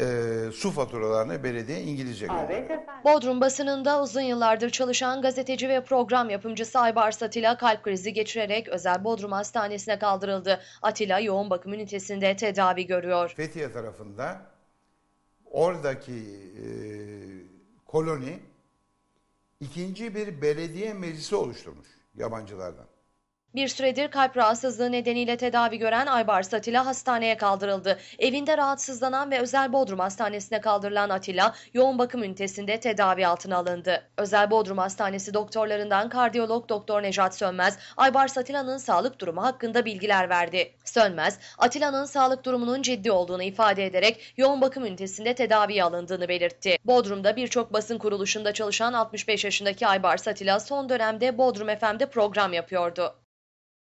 e, su faturalarını belediye İngilizce gönderiyor. Bodrum basınında uzun yıllardır çalışan gazeteci ve program yapımcısı Aybars Atilla kalp krizi geçirerek özel Bodrum Hastanesi'ne kaldırıldı. Atila yoğun bakım ünitesinde tedavi görüyor. Fethiye tarafında oradaki e, koloni ikinci bir belediye meclisi oluşturmuş yabancılardan. Bir süredir kalp rahatsızlığı nedeniyle tedavi gören Aybars Atilla hastaneye kaldırıldı. Evinde rahatsızlanan ve Özel Bodrum Hastanesi'ne kaldırılan Atilla yoğun bakım ünitesinde tedavi altına alındı. Özel Bodrum Hastanesi doktorlarından kardiyolog Doktor Nejat Sönmez, Aybars Atilla'nın sağlık durumu hakkında bilgiler verdi. Sönmez, Atilla'nın sağlık durumunun ciddi olduğunu ifade ederek yoğun bakım ünitesinde tedaviye alındığını belirtti. Bodrum'da birçok basın kuruluşunda çalışan 65 yaşındaki Aybars Atilla son dönemde Bodrum FM'de program yapıyordu.